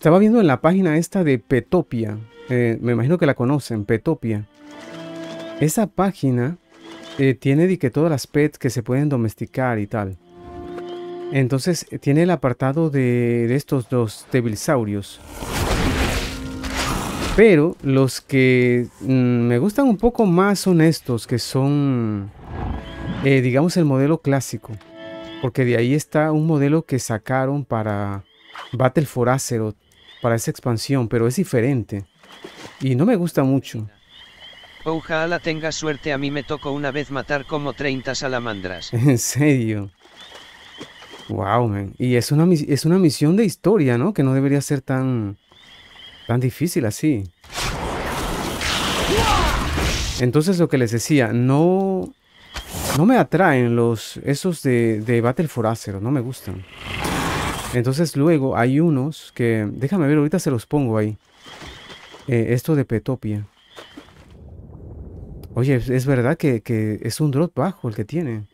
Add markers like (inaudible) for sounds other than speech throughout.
Estaba viendo en la página esta de Petopia. Eh, me imagino que la conocen, Petopia. Esa página eh, tiene de que todas las pets que se pueden domesticar y tal. Entonces eh, tiene el apartado de, estos dos debilsaurios. Pero los que mm, me gustan un poco más son estos, que son, digamos, el modelo clásico. Porque de ahí está un modelo que sacaron para Battle for Azeroth para esa expansión, pero es diferente. Y no me gusta mucho. Ojalá tenga suerte, a mí me tocó una vez matar como 30 salamandras. (laughs) ¿En serio? Wow, man. Y es una, es una misión de historia, ¿no? Que no debería ser tan, tan difícil así. Entonces lo que les decía, no, no me atraen los, esos de, de Battle for no me gustan. Entonces luego hay unos que, déjame ver, ahorita se los pongo ahí. Eh, esto de Petopia. Oye, es verdad que, que es un drop bajo el que tiene.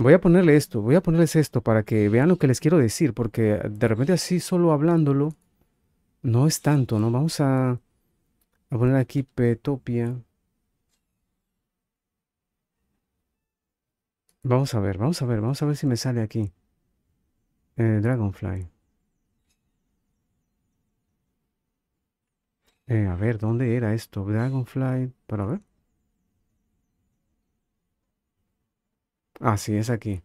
Voy a ponerle esto, voy a ponerles esto para que vean lo que les quiero decir, porque de repente así solo hablándolo no es tanto, ¿no? Vamos a, poner aquí Petopia. Vamos a ver, vamos a ver, vamos a ver si me sale aquí. Eh, Dragonfly. Eh, a ver, ¿dónde era esto? Dragonfly, para ver. Ah, sí, es aquí.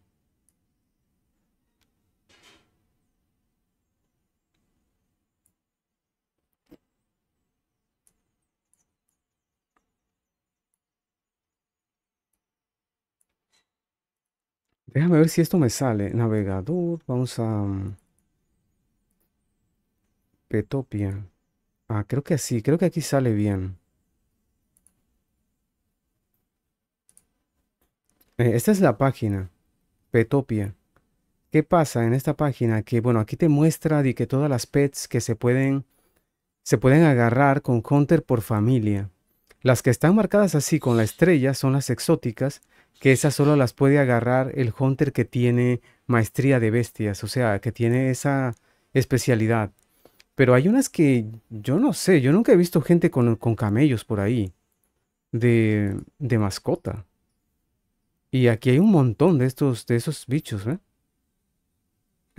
Déjame ver si esto me sale. Navegador, vamos a... Mm, Petopia. Ah, creo que así. creo que aquí sale bien. Eh, esta es la página, Petopia. ¿Qué pasa en esta página? Que bueno, aquí te muestra de que todas las pets que se pueden, se pueden agarrar con Hunter por familia. Las que están marcadas así con la estrella son las exóticas, que esas solo las puede agarrar el Hunter que tiene maestría de bestias, o sea, que tiene esa especialidad. Pero hay unas que yo no sé, yo nunca he visto gente con, con camellos por ahí, de, de mascota. Y aquí hay un montón de estos, de esos bichos, ¿eh?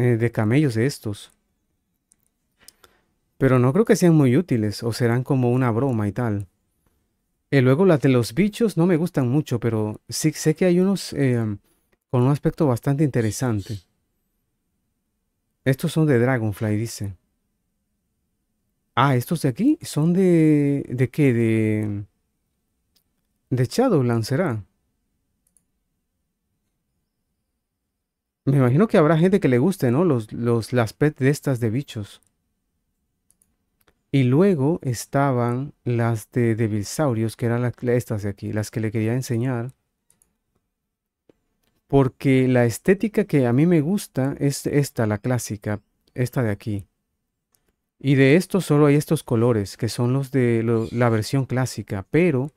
de camellos de estos. Pero no creo que sean muy útiles, o serán como una broma y tal. Y eh, luego las de los bichos no me gustan mucho, pero sí sé que hay unos em, con un aspecto bastante interesante. Estos son de Dragonfly, dice. Ah, estos de aquí son de... ¿De qué? De... De Shadowland será. Me imagino que habrá gente que le guste, ¿no? Los, las pet de estas de bichos. Y luego estaban las de devilsaurios, que eran las, estas de aquí, las que le quería enseñar. Porque la estética que a mí me gusta es esta, la clásica, esta de aquí. Y de esto solo hay estos colores, que son los de la versión clásica, pero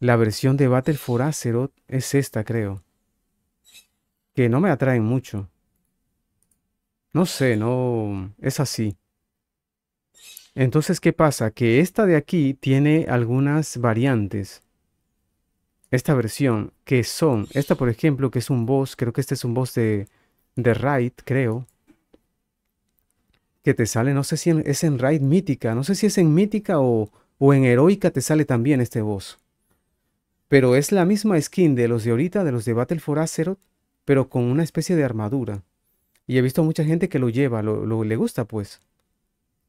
la versión de Battle for Azeroth es esta, creo que no me atraen mucho. No sé, no es así. Entonces, ¿qué pasa? Que esta de aquí tiene algunas variantes. Esta versión, que son, esta por ejemplo, que es un boss, creo que este es un boss de, de Raid, creo. Que te sale, no sé si es en Raid mítica, no sé si es en mítica o, o en heroica te sale también este boss. Pero es la misma skin de los de ahorita, de los de Battle for Azeroth, pero con una especie de armadura. Y he visto mucha gente que lo lleva, lo, le gusta pues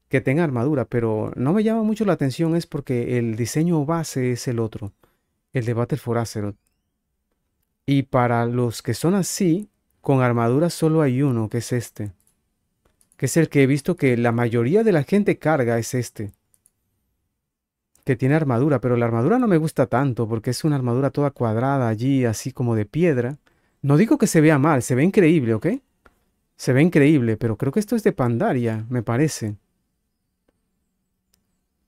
que tenga armadura, pero no me llama mucho la atención es porque el diseño base es el otro, el de Battle for Y para los que son así, con armadura solo hay uno, que es este. Que es el que he visto que la mayoría de la gente carga, es este. Que tiene armadura, pero la armadura no me gusta tanto porque es una armadura toda cuadrada allí, así como de piedra. No digo que se vea mal, se ve increíble, ¿ok? Se ve increíble, pero creo que esto es de Pandaria, me parece.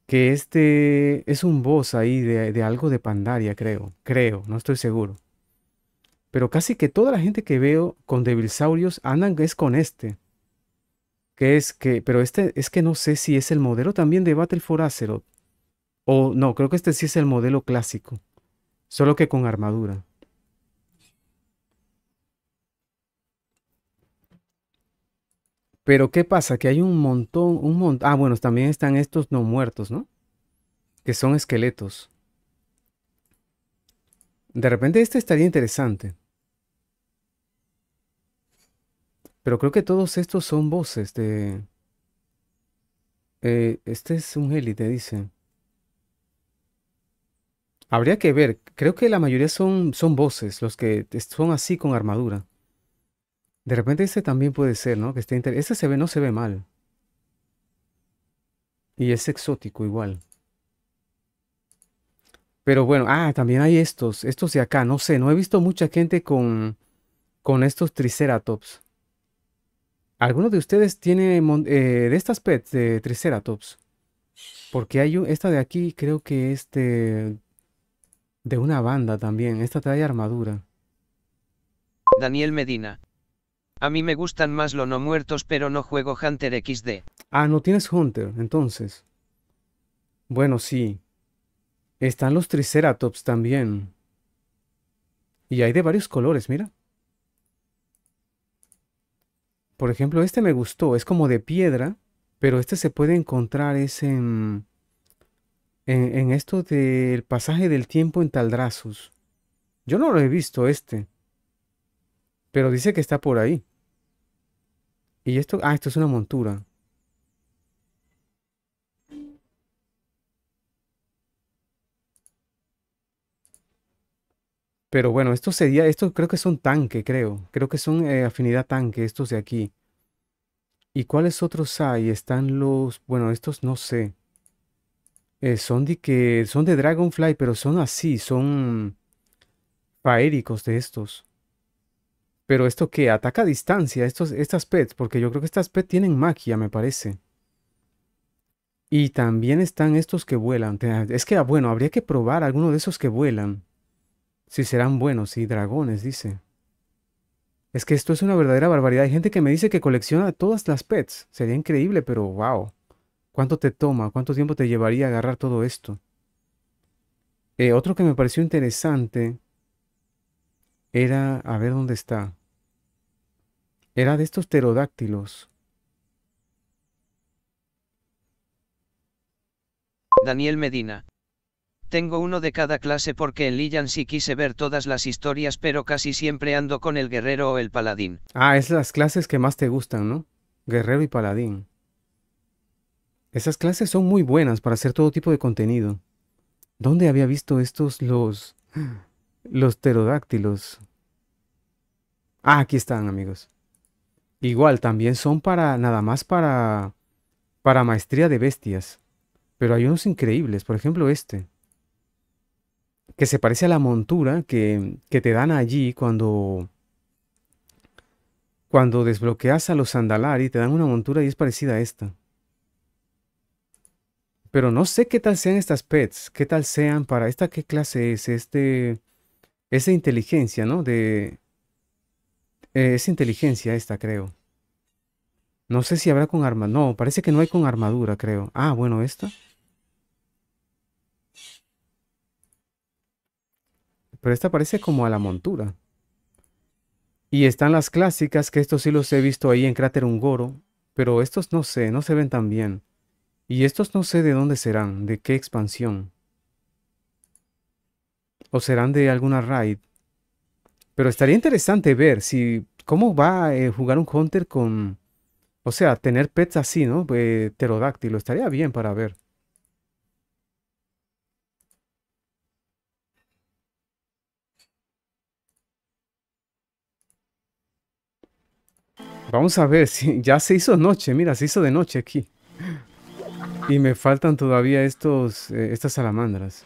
Que este es un boss ahí de, algo de Pandaria, creo. Creo, no estoy seguro. Pero casi que toda la gente que veo con Devilsaurios andan es con este. Que es que, pero este es que no sé si es el modelo también de Battle for Azeroth. O no, creo que este sí es el modelo clásico. Solo que con armadura. Pero ¿qué pasa? Que hay un montón, un montón. Ah, bueno, también están estos no muertos, ¿no? Que son esqueletos. De repente este estaría interesante. Pero creo que todos estos son voces de... Eh, este es un élite, dice. Habría que ver. Creo que la mayoría son, son voces, los que son así con armadura. De repente ese también puede ser, ¿no? Que esté inter... Ese se ve, no se ve mal. Y es exótico igual. Pero bueno, ah, también hay estos, estos de acá, no sé, no he visto mucha gente con, con estos triceratops. ¿Alguno de ustedes tiene eh, de estas pets de triceratops? Porque hay un, esta de aquí, creo que es de una banda también, esta trae armadura. Daniel Medina. A mí me gustan más los no muertos, pero no juego Hunter XD. Ah, no tienes Hunter, entonces. Bueno, sí. Están los Triceratops también. Y hay de varios colores, mira. Por ejemplo, este me gustó, es como de piedra, pero este se puede encontrar es en, en, esto del pasaje del tiempo en taldrazos. Yo no lo he visto este, pero dice que está por ahí. ¿Y esto? Ah, esto es una montura. Pero bueno, esto sería, esto creo que son tanque, creo. Creo que son eh, afinidad tanque, estos de aquí. ¿Y cuáles otros hay? Están los, bueno, estos no sé. Eh, son de que, son de Dragonfly, pero son así, son faéricos de estos. Pero esto que ataca a distancia, estos, estas pets, porque yo creo que estas pets tienen magia, me parece. Y también están estos que vuelan. Es que, ah, bueno, habría que probar alguno de esos que vuelan. Si serán buenos, y dragones, dice. Es que esto es una verdadera barbaridad. Hay gente que me dice que colecciona todas las pets. Sería increíble, pero wow. ¿Cuánto te toma? ¿Cuánto tiempo te llevaría agarrar todo esto? Eh, otro que me pareció interesante era, a ver dónde está. Era de estos pterodáctilos. Daniel Medina. Tengo uno de cada clase porque en Lillian sí quise ver todas las historias, pero casi siempre ando con el guerrero o el paladín. Ah, es las clases que más te gustan, ¿no? Guerrero y paladín. Esas clases son muy buenas para hacer todo tipo de contenido. ¿Dónde había visto estos los los pterodáctilos? Ah, aquí están, amigos. Igual, también son para nada más para, para maestría de bestias. Pero hay unos increíbles, por ejemplo este, que se parece a la montura que, que te dan allí cuando, cuando desbloqueas a los Sandalari, te dan una montura y es parecida a esta. Pero no sé qué tal sean estas pets, qué tal sean para esta, qué clase es, este, esa inteligencia, ¿no? De, eh, es inteligencia esta, creo. No sé si habrá con arma. No, parece que no hay con armadura, creo. Ah, bueno, esta. Pero esta parece como a la montura. Y están las clásicas, que estos sí los he visto ahí en Cráter Ungoro. Pero estos no sé, no se ven tan bien. Y estos no sé de dónde serán, de qué expansión. O serán de alguna raid. Pero estaría interesante ver si cómo va a eh, jugar un Hunter con, o sea, tener pets así, ¿no? Eh, pterodáctilo, estaría bien para ver. Vamos a ver, si (laughs) ya se hizo noche, mira, se hizo de noche aquí. Y me faltan todavía estos, eh, estas salamandras.